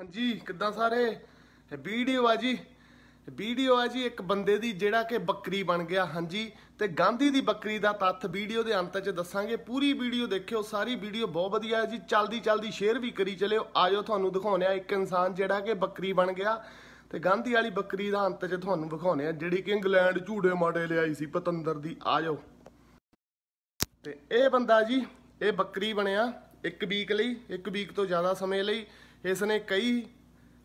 ਹਾਂਜੀ ਕਿੱਦਾਂ ਸਾਰੇ ਵੀਡੀਓ ਆ ਜੀ ਵੀਡੀਓ ਆ ਜੀ ਇੱਕ ਬੰਦੇ ਦੀ ਜਿਹੜਾ ਕਿ ਬੱਕਰੀ ਬਣ ਗਿਆ ਹਾਂਜੀ ਤੇ ਗਾਂਧੀ ਦੀ ਬੱਕਰੀ ਦਾ ਤੱਥ ਵੀਡੀਓ ਦੇ ਅੰਤ 'ਚ ਦੱਸਾਂਗੇ ਪੂਰੀ ਵੀਡੀਓ ਦੇਖਿਓ ਸਾਰੀ ਵੀਡੀਓ ਬਹੁਤ ਵਧੀਆ ਹੈ ਜੀ ਚਲਦੀ ਚਲਦੀ ਸ਼ੇਅਰ ਵੀ ਕਰੀ ਚਲਿਓ ਆਜੋ ਤੁਹਾਨੂੰ ਦਿਖਾਉਣੇ ਆ ਇੱਕ ਇਨਸਾਨ ਜਿਹੜਾ ਕਿ ਬੱਕਰੀ ਬਣ ਗਿਆ ਤੇ ਗਾਂਧੀ ਵਾਲੀ ਬੱਕਰੀ ਦਾ ਅੰਤ 'ਚ ਤੁਹਾਨੂੰ ਵਿਖਾਉਨੇ ਆ ਜਿਹੜੀ ਕਿ ਇੰਗਲੈਂਡ ਝੂੜੇ ਮਾੜੇ ਲਿਆਈ ਸੀ ਪਤੰਦਰ ਦੀ ਆਜੋ ਤੇ ਇਹ ਬੰਦਾ ਜੀ ਇਹ ਬੱਕਰੀ ਬਣਿਆ ਇੱਕ ਵੀਕ ਲਈ ਇੱਕ ਵੀਕ ਤੋਂ ਜ਼ਿਆਦਾ ਸਮੇਂ ਲਈ ਇਸ ਨੇ ਕਈ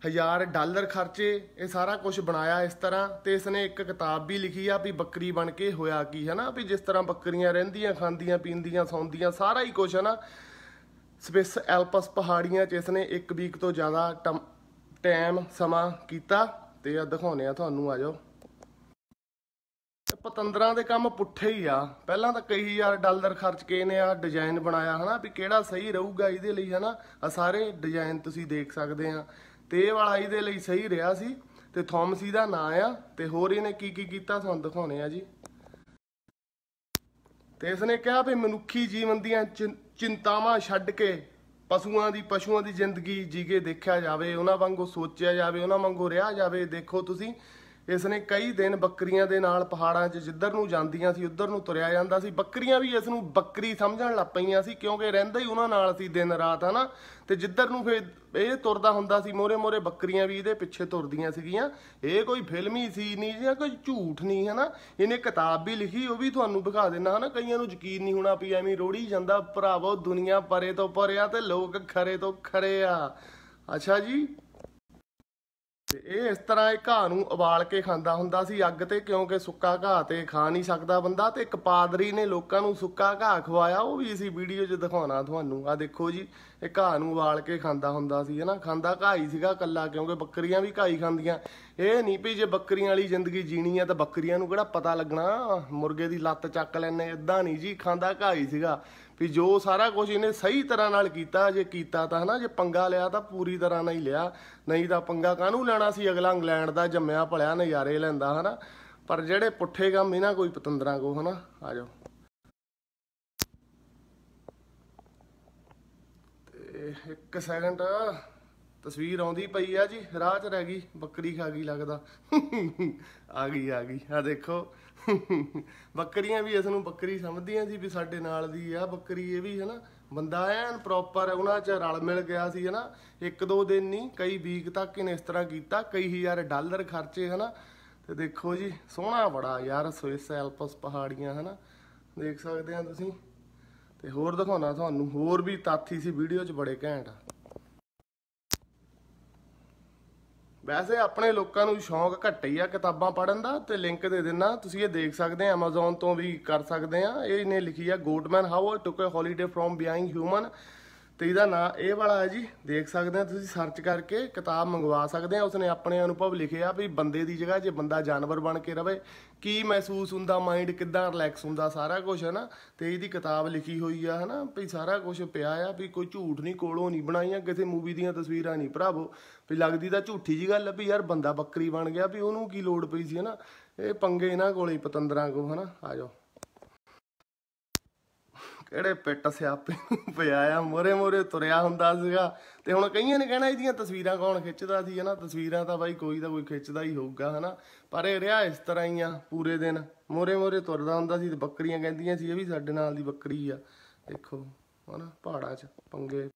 ਹਜ਼ਾਰ ਡਾਲਰ ਖਰਚੇ ਇਹ ਸਾਰਾ ਕੁਝ ਬਣਾਇਆ ਇਸ ਤਰ੍ਹਾਂ ਤੇ ਇਸ ਨੇ ਇੱਕ ਕਿਤਾਬ ਵੀ ਲਿਖੀ ਆ ਵੀ ਬੱਕਰੀ ਬਣ ਕੇ ਹੋਇਆ ਕੀ ਹੈ ਨਾ ਵੀ ਜਿਸ ਤਰ੍ਹਾਂ ਬੱਕਰੀਆਂ ਰਹਿੰਦੀਆਂ ਖਾਂਦੀਆਂ ਪੀਂਦੀਆਂ ਸੌਂਦੀਆਂ ਸਾਰਾ ਹੀ ਕੁਝ ਹੈ ਨਾ ਸਵਿਸ ਐਲਪਸ ਪਹਾੜੀਆਂ 'ਚ ਇਸ ਨੇ ਇੱਕ ਵੀਕ ਤੋਂ ਜ਼ਿਆਦਾ ਟਾਈਮ ਸਮਾਂ ਕੀਤਾ ਤੇ ਆ ਦਿਖਾਉਣੇ ਆ ਤੁਹਾਨੂੰ ਆ ਜਾਓ ਪਤੰਦਰਾਂ ਦੇ ਕੰਮ ਪੁੱਠੇ ਹੀ ਆ ਪਹਿਲਾਂ ਤਾਂ ਕਈ ਯਾਰ ਡਾਲਰ ਖਰਚ ਕੇ ਨੇ ਆ ਡਿਜ਼ਾਈਨ ਬਣਾਇਆ ਹਨਾ ਵੀ ਕਿਹੜਾ ਸਹੀ ਰਹੂਗਾ ਇਹਦੇ ਲਈ ਹਨਾ ਆ ਸਾਰੇ ਡਿਜ਼ਾਈਨ ਤੁਸੀਂ ਦੇਖ ਸਕਦੇ ਆ ਤੇ ਇਹ ਵਾਲਾ ਇਹਦੇ ਲਈ ਸਹੀ ਰਿਹਾ ਸੀ ਤੇ ਥੌਮਸੀ ਦਾ ਨਾਂ ਆ ਤੇ ਹੋਰ ਇਹਨੇ ਕੀ ਕੀ ਕੀਤਾ ਤੁਹਾਨੂੰ ਦਿਖਾਉਣੇ ਆ ਜੀ ਤੇ ਇਸਨੇ ਕਿਹਾ ਵੀ ਮਨੁੱਖੀ ਜੀਵਨ ਦੀਆਂ ਚਿੰਤਾਵਾਂ ਛੱਡ ਕੇ ਪਸ਼ੂਆਂ ਦੀ ਪਸ਼ੂਆਂ ਦੀ ਜ਼ਿੰਦਗੀ ਜੀ ਕੇ ਦੇਖਿਆ ਜਾਵੇ ਉਹਨਾਂ ਵਾਂਗੂ ਸੋਚਿਆ ਜਾਵੇ ਉਹਨਾਂ ਵਾਂਗੂ ਰਿਹਾ ਜਾਵੇ ਦੇਖੋ ਤੁਸੀਂ ਇਸ ਨੇ ਕਈ ਦਿਨ ਬੱਕਰੀਆਂ ਦੇ ਨਾਲ ਪਹਾੜਾਂ 'ਚ ਜਿੱਧਰ ਨੂੰ ਜਾਂਦੀਆਂ ਸੀ ਉੱਧਰ ਨੂੰ ਤੁਰਿਆ ਜਾਂਦਾ ਸੀ ਬੱਕਰੀਆਂ ਵੀ ਇਸ ਨੂੰ ਬੱਕਰੀ ਸਮਝਣ ਲੱਗ ਪਈਆਂ ਸੀ ਕਿਉਂਕਿ ਰਹਿੰਦਾ ਹੀ ਉਹਨਾਂ ਨਾਲ ਸੀ ਦਿਨ ਰਾਤ ਹਨਾ ਤੇ ਜਿੱਧਰ ਨੂੰ ਫੇਰ ਇਹ ਤੁਰਦਾ ਹੁੰਦਾ ਸੀ ਮੋਰੇ ਮੋਰੇ ਬੱਕਰੀਆਂ ਵੀ ਇਹਦੇ ਪਿੱਛੇ ਤੁਰਦੀਆਂ ਸੀਗੀਆਂ ਇਹ ਕੋਈ ਫਿਲਮੀ ਸੀ ਨਹੀਂ ਜਾਂ ਕੋਈ ਝੂਠ ਨਹੀਂ ਹਨਾ ਇਹਨੇ ਕਿਤਾਬ ਵੀ ਲਿਖੀ ਉਹ ਵੀ ਤੁਹਾਨੂੰ ਵਿਖਾ ਦੇਣਾ ਹਨਾ ਕਈਆਂ ਨੂੰ ਯਕੀਨ ਨਹੀਂ ਹੋਣਾ ਵੀ ਐਵੇਂ ਰੋੜੀ ਜਾਂਦਾ ਭਰਾਵੋ ਦੁਨੀਆ ਪਰੇ ਤੋਂ ਪਰਿਆ ਤੇ ਲੋਕ ਖਰੇ ਤੋਂ ਖਰੇ ਆ ਅੱਛਾ ਜੀ ਤੇ ਇਹ ਇਸ ਤਰ੍ਹਾਂ ਇਹ ਘਾਹ ਨੂੰ ਉਬਾਲ ਕੇ ਖਾਂਦਾ ਹੁੰਦਾ ਸੀ ਅੱਗ ਤੇ ਕਿਉਂਕਿ ਸੁੱਕਾ ਘਾਹ ਤੇ ਖਾ ਨਹੀਂ ਸਕਦਾ ਬੰਦਾ ਤੇ ਇੱਕ ਪਾਦਰੀ ਨੇ ਲੋਕਾਂ ਨੂੰ ਸੁੱਕਾ ਘਾਹ ਖਵਾਇਆ ਉਹ ਵੀ ਅਸੀਂ ਵੀਡੀਓ 'ਚ ਦਿਖਾਉਣਾ ਤੁਹਾਨੂੰ ਆ ਦੇਖੋ ਜੀ ਇਹ ਘਾਹ ਨੂੰ ਉਬਾਲ ਕੇ ਖਾਂਦਾ ਹੁੰਦਾ ਸੀ ਹਨਾ ਖਾਂਦਾ ਘਾਹ ਹੀ ਸੀਗਾ ਕੱਲਾ ਕਿਉਂਕਿ ਬੱਕਰੀਆਂ ਵੀ ਘਾਹ ਹੀ ਖਾਂਦੀਆਂ ਇਹ ਨਹੀਂ ਵੀ ਜੇ ਬੱਕਰੀਆਂ ਵਾਲੀ ਜ਼ਿੰਦਗੀ ਜੀਣੀ ਆ ਤਾਂ ਬੱਕਰੀਆਂ ਨੂੰ ਕਿਹੜਾ ਪਤਾ ਲੱਗਣਾ ਮੁਰਗੇ ਦੀ ਲੱਤ ਚੱਕ ਲੈਣੇ ਇਦਾਂ ਨਹੀਂ ਜੀ ਖਾਂਦਾ ਘਾਹ ਹੀ ਸੀਗਾ ਵੀ ਜੋ ਸਾਰਾ ਕੁਝ ਇਹਨੇ ਸਹੀ ਤਰ੍ਹਾਂ ਨਾਲ ਕੀਤਾ ਜੇ ਕੀਤਾ ਤਾਂ ਹਨਾ ਜੇ ਪੰਗਾ ਲਿਆ ਤਾਂ ਪੂਰੀ ਤਰ੍ਹਾਂ ਨਾਲ ਹੀ ਲਿਆ ਨਹੀਂ ਤਾਂ ਪੰਗਾ ਕਾਹਨੂੰ ਲੈਣਾ ਸੀ ਅਗਲਾ ਇੰਗਲੈਂਡ ਦਾ ਜੰਮਿਆ ਭਲਿਆ ਨਜ਼ਾਰੇ ਲੈਂਦਾ ਹਨਾ ਪਰ ਜਿਹੜੇ ਪੁੱਠੇ ਕੰਮ ਇਹਨਾਂ ਕੋਈ ਪਤੰਦਰਾਂ ਕੋ ਹਨਾ ਆ ਜਾਓ ਤੇ ਇੱਕ ਸੈਕਿੰਡ ਤਸਵੀਰ ਆਉਂਦੀ ਪਈ ਆ ਜੀ ਰਾਹ 'ਚ ਰਹਿ ਗਈ ਬੱਕਰੀ ਖਾ ਗਈ ਲੱਗਦਾ ਆ ਗਈ ਆ ਗਈ ਆ ਦੇਖੋ ਬੱਕਰੀਆਂ ਵੀ ਇਸ ਨੂੰ ਬੱਕਰੀ ਸਮਝਦੀਆਂ ਸੀ ਵੀ ਸਾਡੇ ਨਾਲ ਦੀ ਆ ਬੱਕਰੀ ਇਹ ਵੀ ਹਨਾ ਬੰਦਾ ਐਨ ਪ੍ਰੋਪਰ ਉਹਨਾਂ 'ਚ ਰਲ ਮਿਲ ਗਿਆ ਸੀ ਹਨਾ ਇੱਕ ਦੋ ਦਿਨ ਨਹੀਂ ਕਈ ਵੀਕ ਤੱਕ ਇਹਨੇ ਇਸ ਤਰ੍ਹਾਂ ਕੀਤਾ ਕਈ ਹਜ਼ਾਰ ਡਾਲਰ ਖਰਚੇ ਹਨਾ ਤੇ ਦੇਖੋ ਜੀ ਸੋਹਣਾ ਬੜਾ ਯਾਰ ਸਵਿਸ ਐਲਪਸ ਪਹਾੜੀਆਂ ਹਨਾ ਦੇਖ ਸਕਦੇ ਆ ਤੁਸੀਂ ਤੇ ਹੋਰ ਦਿਖਾਉਣਾ ਤੁਹਾਨੂੰ ਹੋਰ ਵੀ ਤਾਥੀ ਸੀ ਵੀਡੀਓ 'ਚ ਬੜੇ ਘੈਂਟ ਵੈਸੇ ਆਪਣੇ ਲੋਕਾਂ ਨੂੰ ਸ਼ੌਂਕ ਘੱਟ ਹੀ ਆ ਕਿਤਾਬਾਂ ਪੜਨ ਦਾ ਤੇ ਲਿੰਕ ਦੇ ਦਿੰਨਾ ਤੁਸੀਂ ਇਹ ਦੇਖ ਸਕਦੇ ਆ Amazon ਤੋਂ ਵੀ ਕਰ ਸਕਦੇ ਆ ਇਹ ਇਹਨੇ ਲਿਖੀ ਆ godman how took a holiday from being human ਤੇ ਇਹਦਾ ਨਾਮ ਇਹ ਵਾਲਾ ਹੈ ਜੀ ਦੇਖ ਸਕਦੇ ਆ ਤੁਸੀਂ ਸਰਚ ਕਰਕੇ ਕਿਤਾਬ ਮੰਗਵਾ ਸਕਦੇ ਆ ਉਸਨੇ ਆਪਣੇ ਅਨੁਭਵ ਲਿਖਿਆ ਵੀ ਬੰਦੇ ਦੀ ਜਗ੍ਹਾ ਜੇ ਬੰਦਾ ਜਾਨਵਰ ਬਣ ਕੇ ਰਵੇ ਕੀ ਮਹਿਸੂਸ ਹੁੰਦਾ ਮਾਈਂਡ ਕਿੱਦਾਂ ਰਿਲੈਕਸ ਹੁੰਦਾ ਸਾਰਾ ਕੁਝ ਹੈ ਨਾ ਤੇ ਇਹਦੀ ਕਿਤਾਬ ਲਿਖੀ ਹੋਈ ਆ ਹੈ ਨਾ ਵੀ ਸਾਰਾ ਕੁਝ ਪਿਆ ਆ ਵੀ ਕੋਈ ਝੂਠ ਨਹੀਂ ਕੋਲੋਂ ਨਹੀਂ ਬਣਾਈਆਂ ਕਿਸੇ ਮੂਵੀ ਦੀਆਂ ਤਸਵੀਰਾਂ ਨਹੀਂ ਭਰਾਵੋ ਵੀ ਲੱਗਦੀ ਤਾਂ ਝੂਠੀ ਜੀ ਗੱਲ ਆ ਵੀ ਯਾਰ ਬੰਦਾ ਬੱਕਰੀ ਬਣ ਗਿਆ ਵੀ ਉਹਨੂੰ ਕੀ ਲੋੜ ਪਈ ਸੀ ਹੈ ਨਾ ਇਹ ਪੰਗੇ ਇਹਨਾਂ ਕੋਲੇ ਪਤੰਦਰਾਂ ਕੋ ਨਾ ਆ ਜਾਓ ਕਿਹੜੇ ਪਿੱਟ ਸਿਆਪੇ ਪਿਆਇਆ ਮੋਰੇ ਮੋਰੇ ਤੁਰਿਆ ਹੁੰਦਾ ਸੀਗਾ ਤੇ ਹੁਣ ਕਈਆਂ ਨੇ ਕਹਿਣਾ ਇਹਦੀਆਂ ਤਸਵੀਰਾਂ ਕੌਣ ਖਿੱਚਦਾ ਸੀ ਹਨਾ ਤਸਵੀਰਾਂ ਤਾਂ ਬਾਈ ਕੋਈ ਤਾਂ ਕੋਈ ਖਿੱਚਦਾ ਹੀ ਹੋਊਗਾ ਹਨਾ ਪਰ ਇਹ ਰਿਹਾ ਇਸ ਤਰ੍ਹਾਂ ਹੀ ਆ ਪੂਰੇ ਦਿਨ ਮੋਰੇ ਮੋਰੇ ਤੁਰਦਾ ਹੁੰਦਾ ਸੀ ਤੇ ਬੱਕਰੀਆਂ ਕਹਿੰਦੀਆਂ ਸੀ ਇਹ ਵੀ ਸਾਡੇ ਨਾਲ ਦੀ ਬੱਕਰੀ ਆ ਦੇਖੋ ਹਨਾ ਪਹਾੜਾਂ 'ਚ ਪੰਗੇ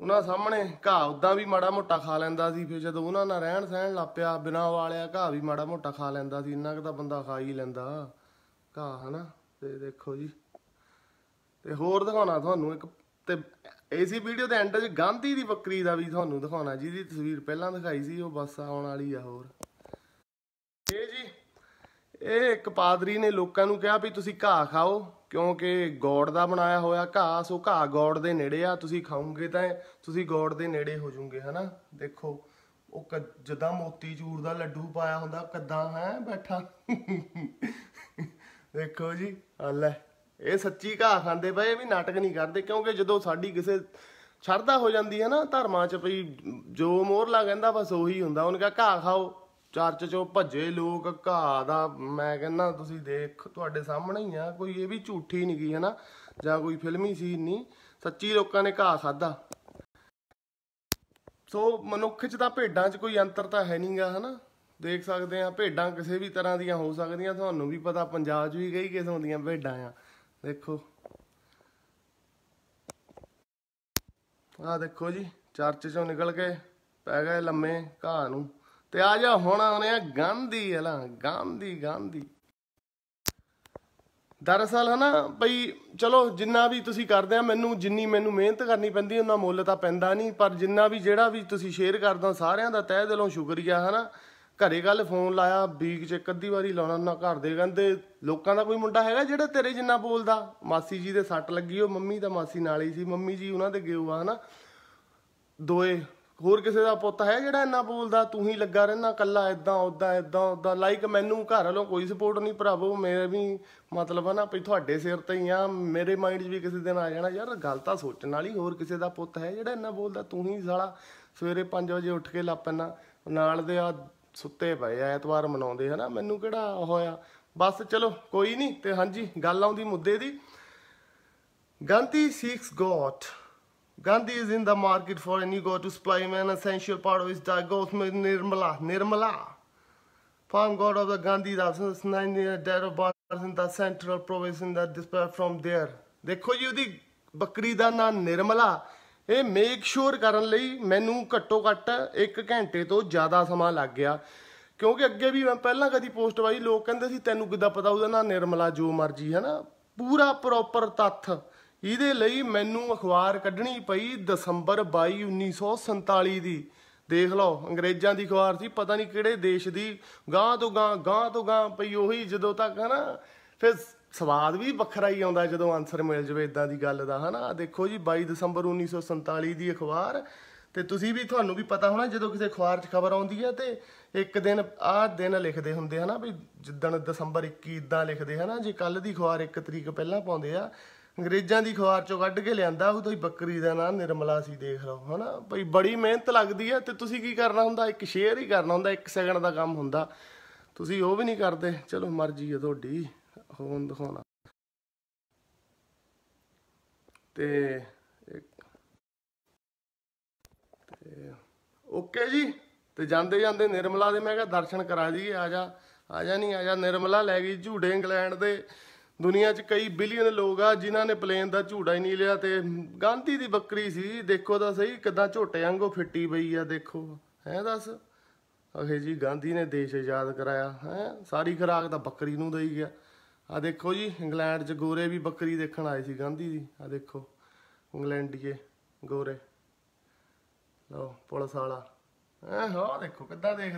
ਉਹਨਾਂ ਸਾਹਮਣੇ ਘਾਹ ਉਦਾਂ ਵੀ ਮਾੜਾ ਮੋਟਾ ਖਾ ਲੈਂਦਾ ਸੀ ਫਿਰ ਜਦੋਂ ਉਹਨਾਂ ਨਾਲ ਰਹਿਣ ਸਹਿਣ ਲੱਪਿਆ ਬਿਨਾ ਵਾਲਿਆ ਘਾਹ ਵੀ ਮਾੜਾ ਮੋਟਾ ਖਾ ਲੈਂਦਾ ਸੀ ਇੰਨਾ ਕਿ ਤਾਂ ਬੰਦਾ ਖਾ ਹੀ ਲੈਂਦਾ ਘਾਹ ਹਨਾ ਤੇ ਦੇਖੋ ਜੀ ਤੇ ਹੋਰ ਦਿਖਾਉਣਾ ਤੁਹਾਨੂੰ ਇੱਕ ਤੇ ਏਸੀ ਵੀਡੀਓ ਦੇ ਐਂਡ 'ਚ ਗਾਂਧੀ ਦੀ ਬੱਕਰੀ ਦਾ ਵੀ ਤੁਹਾਨੂੰ ਦਿਖਾਉਣਾ ਜਿਹਦੀ ਤਸਵੀਰ ਪਹਿਲਾਂ ਦਿਖਾਈ ਸੀ ਉਹ ਬਸ ਆਉਣ ਵਾਲੀ ਆ ਹੋਰ ਇਹ ਜੀ ਇਹ ਇੱਕ ਪਾਦਰੀ ਨੇ ਲੋਕਾਂ ਨੂੰ ਕਿਹਾ ਵੀ ਤੁਸੀਂ ਘਾਹ ਖਾਓ ਕਿਉਂਕਿ ਗੋੜ ਦਾ ਬਣਾਇਆ ਹੋਇਆ ਘਾਹ ਸੋ ਘਾਹ ਗੋੜ ਦੇ ਨੇੜੇ ਆ ਤੁਸੀਂ ਖਾਓਗੇ ਤਾਂ ਤੁਸੀਂ ਗੋੜ ਦੇ ਨੇੜੇ ਹੋ ਜਾਓਗੇ ਹਨਾ ਦੇਖੋ ਉਹ ਜਦਾਂ ਮੋਤੀ ਚੂਰ ਦਾ ਲੱਡੂ ਪਾਇਆ ਹੁੰਦਾ ਕਿਦਾਂ ਹੈ ਬੈਠਾ ਦੇਖੋ ਜੀ ਆ ਲੈ ਇਹ ਸੱਚੀ ਘਾਹ ਖਾਂਦੇ ਪਏ ਵੀ ਨਾਟਕ ਨਹੀਂ ਕਰਦੇ ਕਿਉਂਕਿ ਜਦੋਂ ਸਾਡੀ ਕਿਸੇ ਛੜਦਾ ਹੋ ਜਾਂਦੀ ਹੈ ਨਾ ਧਰਮਾਂ 'ਚ ਵੀ ਜੋ ਮੋਹਰਲਾ ਕਹਿੰਦਾ ਬਸ ਉਹੀ ਹੁੰਦਾ ਉਹਨਾਂ ਕਹਾ ਘਾਹ ਖਾਓ ਚਰਚ 'ਚੋਂ ਭੱਜੇ ਲੋਕ ਘਾਹ ਦਾ ਮੈਂ ਕਹਿੰਦਾ ਤੁਸੀਂ ਦੇਖ ਤੁਹਾਡੇ ਸਾਹਮਣੇ ਹੀ ਆ ਕੋਈ ਇਹ ਵੀ ਝੂਠੀ ਨਹੀਂ ਗਈ ਹੈ ਨਾ ਜਾਂ ਕੋਈ ਫਿਲਮੀ ਸੀਨ ਨਹੀਂ ਸੱਚੀ ਲੋਕਾਂ ਨੇ ਘਾਹ ਖਾਦਾ ਸੋ ਮਨੁੱਖ 'ਚ ਤਾਂ ਭੇਡਾਂ 'ਚ ਕੋਈ ਅੰਤਰ ਤਾਂ ਹੈ ਨਹੀਂਗਾ ਹਨਾ ਦੇਖ ਸਕਦੇ ਆ ਭੇਡਾਂ ਕਿਸੇ ਵੀ ਤਰ੍ਹਾਂ ਦੀਆਂ ਹੋ ਸਕਦੀਆਂ ਤੁਹਾਨੂੰ ਵੀ ਪਤਾ ਪੰਜਾਬ 'ਚ ਵੀ ਕਈ ਕਿਸਮ ਦੀਆਂ ਭੇਡਾਂ ਆ ਦੇਖੋ ਆ ਦੇਖੋ ਜੀ ਚਰਚ ਚੋਂ ਨਿਕਲ ਕੇ ਪੈ ਗਏ ਲੰਮੇ ਘਾਹ ਨੂੰ ਤੇ ਆ ਜਾ ਹੁਣ ਆਉਨੇ ਆ ਗਾਂਧੀ ਹਲਾ ਗਾਂਧੀ ਗਾਂਧੀ ਦਰਸਲ ਹਨਾ ਭਈ ਚਲੋ ਜਿੰਨਾ ਵੀ ਤੁਸੀਂ ਕਰਦੇ ਆ ਮੈਨੂੰ ਜਿੰਨੀ ਮੈਨੂੰ ਮਿਹਨਤ ਕਰਨੀ ਪੈਂਦੀ ਉਹਨਾਂ ਮੁੱਲ ਤਾਂ ਪੈਂਦਾ ਨਹੀਂ ਪਰ ਜਿੰਨਾ ਵੀ ਜਿਹੜਾ ਵੀ ਤੁਸੀਂ ਸ਼ੇਅਰ ਕਰਦਾ ਸਾਰਿਆਂ ਦਾ ਤਹਿ ਦਿਲੋਂ ਸ਼ੁਕਰੀਆ ਹਨਾ ਘਰੇ ਗੱਲ ਫੋਨ ਲਾਇਆ ਵੀਕ ਚ ਕੱਦੀ ਅੱਧੀ ਵਾਰੀ ਲਾਉਣਾ ਨਾ ਘਰ ਦੇ ਕਹਿੰਦੇ ਲੋਕਾਂ ਦਾ ਕੋਈ ਮੁੰਡਾ ਹੈਗਾ ਜਿਹੜਾ ਤੇਰੇ ਜਿੰਨਾ ਬੋਲਦਾ ਮਾਸੀ ਜੀ ਦੇ ਸੱਟ ਲੱਗੀ ਉਹ ਮੰਮੀ ਦਾ ਮਾਸੀ ਨਾਲ ਹੀ ਸੀ ਮੰਮੀ ਜੀ ਉਹਨਾਂ ਦੇ ਗਿਓ ਆ ਹਨਾ ਦੋਏ ਹੋਰ ਕਿਸੇ ਦਾ ਪੁੱਤ ਹੈ ਜਿਹੜਾ ਇੰਨਾ ਬੋਲਦਾ ਤੂੰ ਹੀ ਲੱਗਾ ਰਹਿਣਾ ਕੱਲਾ ਇਦਾਂ ਉਦਾਂ ਇਦਾਂ ਉਦਾਂ ਲਾਈਕ ਮੈਨੂੰ ਘਰ ਵਾਲੋਂ ਕੋਈ ਸਪੋਰਟ ਨਹੀਂ ਭਰਾਵੋ ਮੇਰੇ ਵੀ ਮਤਲਬ ਹੈ ਨਾ ਵੀ ਤੁਹਾਡੇ ਸਿਰ ਤੇ ਹੀ ਆ ਮੇਰੇ ਮਾਈਂਡ 'ਚ ਵੀ ਕਿਸੇ ਦਿਨ ਆ ਜਾਣਾ ਯਾਰ ਗੱਲ ਤਾਂ ਸੋਚਣ ਵਾਲੀ ਹੋਰ ਕਿਸੇ ਦਾ ਪੁੱਤ ਹੈ ਜਿਹੜਾ ਇੰਨਾ ਬੋਲਦਾ ਤੂੰ ਹੀ ਸਾਲਾ ਸਵੇਰੇ 5 ਵਜੇ ਉੱਠ ਕੇ ਲੱਪਣਾ ਨਾਲ ਦੇ ਆ ਸੁੱਤੇ ਪਏ ਆ ਐਤਵਾਰ ਮਨਾਉਂਦੇ ਹਨਾ ਮੈਨੂੰ ਕਿਹੜਾ ਹੋਇਆ ਬਸ ਚਲੋ ਕੋਈ ਨਹੀਂ ਤੇ ਹਾਂਜੀ ਗੱਲ ਆਉਂਦੀ ਮੁੱਦੇ ਦੀ Gandhi seeks goat Gandhi is in the market for any go to supply man essential part of is the goat Nirmala Nirmala farm god of the Gandhi the sons nine the dare of bars in the central province in the display firm there ਦੇਖੋ ਜੀ ਉਹਦੀ ਬੱਕਰੀ ਦਾ ਨਾਂ ਨਿਰਮਲਾ ਇਹ make sure ਕਰਨ ਲਈ ਮੈਨੂੰ ਘੱਟੋ ਘੱਟ 1 ਘੰਟੇ ਤੋਂ ਜ਼ਿਆਦਾ ਸਮਾਂ ਲੱਗ ਗਿਆ ਕਿਉਂਕਿ ਅੱਗੇ ਵੀ ਮੈਂ ਪਹਿਲਾਂ ਕਦੀ ਪੋਸਟ ਵਾਈ ਲੋਕ ਕਹਿੰਦੇ ਸੀ ਤੈਨੂੰ ਕਿੱਦਾਂ ਪਤਾ ਉਹਦਾ ਨਾਂ ਨਿਰਮਲਾ ਜੋ ਮਰਜੀ ਹੈ ਨਾ ਪੂਰਾ ਪ੍ਰੋਪਰ ਤੱਥ ਇਹਦੇ ਲਈ ਮੈਨੂੰ ਅਖਬਾਰ ਕੱਢਣੀ ਪਈ ਦਸੰਬਰ 22 1947 ਦੀ ਦੇਖ ਲਓ ਅੰਗਰੇਜ਼ਾਂ ਦੀ ਅਖਬਾਰ ਸੀ ਪਤਾ ਨਹੀਂ ਕਿਹੜੇ ਦੇਸ਼ ਦੀ ਗਾਂ ਤੋਂ ਗਾਂ ਗਾਂ ਤੋਂ ਗਾਂ ਪਈ ਉਹੀ ਜਦੋਂ ਤੱਕ ਹੈ ਨਾ ਫਿਰ ਸਵਾਦ ਵੀ ਵੱਖਰਾ ਹੀ ਆਉਂਦਾ ਜਦੋਂ ਆਨਸਰ ਮਿਲ ਜਵੇ ਇਦਾਂ ਦੀ ਗੱਲ ਦਾ ਹਨਾ ਦੇਖੋ ਜੀ 22 ਦਸੰਬਰ 1947 ਦੀ ਅਖਬਾਰ ਤੇ ਤੁਸੀਂ ਵੀ ਤੁਹਾਨੂੰ ਵੀ ਪਤਾ ਹੋਣਾ ਜਦੋਂ ਕਿਸੇ ਅਖਬਾਰ 'ਚ ਖਬਰ ਆਉਂਦੀ ਹੈ ਤੇ ਇੱਕ ਦਿਨ ਆਹ ਦਿਨ ਲਿਖਦੇ ਹੁੰਦੇ ਹਨਾ ਵੀ ਜਿੱਦਣ ਦਸੰਬਰ 21 ਇਦਾਂ ਲਿਖਦੇ ਹਨਾ ਜੇ ਕੱਲ ਦੀ ਅਖਬਾਰ 1 ਤਰੀਕ ਪਹਿਲਾਂ ਪਾਉਂਦੇ ਆ ਅੰਗਰੇਜ਼ਾਂ ਦੀ ਅਖਬਾਰ 'ਚੋਂ ਕੱਢ ਕੇ ਲਿਆਂਦਾ ਉਹ ਤੋਂ ਹੀ ਬੱਕਰੀ ਦਾ ਨਾਂ ਨਿਰਮਲਾ ਸੀ ਦੇਖ ਲਓ ਹਨਾ ਭਈ ਬੜੀ ਮਿਹਨਤ ਲੱਗਦੀ ਹੈ ਤੇ ਤੁਸੀਂ ਕੀ ਕਰਨਾ ਹੁੰਦਾ ਇੱਕ ਸ਼ੇਅਰ ਹੀ ਕਰਨਾ ਹੁੰਦਾ ਇੱਕ ਸੈਕਿੰਡ ਦਾ ਕੰਮ ਹੁੰਦਾ ਤੁਸੀਂ ਉਹ ਵੀ ਨਹੀਂ ਕਰਦੇ ਚਲੋ ਮਰਜ਼ੀ ਹੈ ਤੁਹਾਡੀ ਹੁਣ ਦਿਖਾਉਣਾ ਤੇ ਇੱਕ ਤੇ ਓਕੇ ਜੀ ਤੇ ਜਾਂਦੇ ਜਾਂਦੇ ਨਿਰਮਲਾ ਦੇ ਮੈਂ ਕਿਹਾ ਦਰਸ਼ਨ ਕਰਾ ਜੀ ਆ ਜਾ ਆ ਜਾ ਨਹੀਂ ਆ ਜਾ ਨਿਰਮਲਾ ਲੈ ਗਈ ਝੂੜੇ ਇੰਗਲੈਂਡ ਦੇ ਦੁਨੀਆ 'ਚ ਕਈ ਬਿਲੀਅਨ ਲੋਕ ਆ ਜਿਨ੍ਹਾਂ ਨੇ ਪਲੇਨ ਦਾ ਝੂੜਾ ਹੀ ਨਹੀਂ ਲਿਆ ਤੇ ਗਾਂਧੀ ਦੀ ਬੱਕਰੀ ਸੀ ਦੇਖੋ ਤਾਂ ਸਹੀ ਕਿਦਾਂ ਝੋਟੇ ਵਾਂਗੂ ਫਿੱਟੀ ਪਈ ਆ ਦੇਖੋ ਹੈ ਦੱਸ ਅਖੇ ਜੀ ਗਾਂਧੀ ਨੇ ਦੇਸ਼ ਆਜ਼ਾਦ ਕਰਾਇਆ ਹੈ ਸਾਰੀ ਖਰਾਕ ਤਾਂ ਬੱਕਰੀ ਨੂੰ ਦੇਈ ਗਿਆ ਆ ਦੇਖੋ ਜੀ ਇੰਗਲੈਂਡ 'ਚ ਗੋਰੇ ਵੀ ਬੱਕਰੀ ਦੇਖਣ ਆਏ ਸੀ ਗਾਂਧੀ ਜੀ ਆ ਦੇਖੋ ਇੰਗਲੈਂਡੀਏ ਗੋਰੇ ਲਓ ਪੁਲਿਸ ਵਾਲਾ ਐ ਹੋ ਦੇਖੋ ਕਿੱਦਾਂ ਦੇਖ